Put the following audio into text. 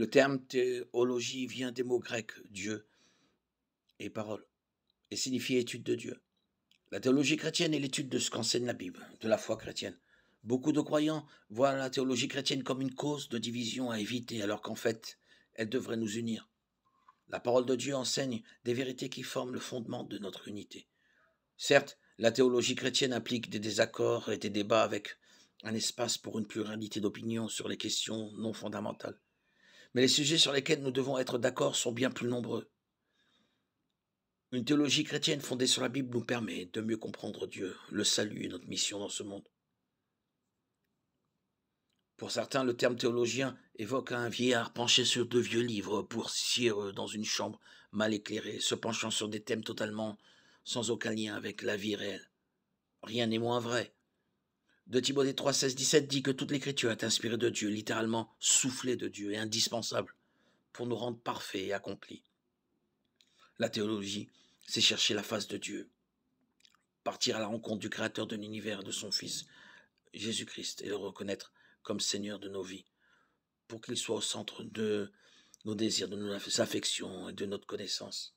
Le terme théologie vient des mots grecs Dieu et parole, et signifie étude de Dieu. La théologie chrétienne est l'étude de ce qu'enseigne la Bible, de la foi chrétienne. Beaucoup de croyants voient la théologie chrétienne comme une cause de division à éviter, alors qu'en fait, elle devrait nous unir. La parole de Dieu enseigne des vérités qui forment le fondement de notre unité. Certes, la théologie chrétienne implique des désaccords et des débats avec un espace pour une pluralité d'opinions sur les questions non fondamentales mais les sujets sur lesquels nous devons être d'accord sont bien plus nombreux. Une théologie chrétienne fondée sur la Bible nous permet de mieux comprendre Dieu, le salut et notre mission dans ce monde. Pour certains, le terme théologien évoque un vieillard penché sur deux vieux livres pour dans une chambre mal éclairée, se penchant sur des thèmes totalement sans aucun lien avec la vie réelle. Rien n'est moins vrai de Timothée 3, 16, 17 dit que toute l'écriture est inspirée de Dieu, littéralement soufflée de Dieu et indispensable pour nous rendre parfaits et accomplis. La théologie, c'est chercher la face de Dieu, partir à la rencontre du Créateur de l'univers et de son Fils, Jésus-Christ, et le reconnaître comme Seigneur de nos vies, pour qu'il soit au centre de nos désirs, de nos affections et de notre connaissance.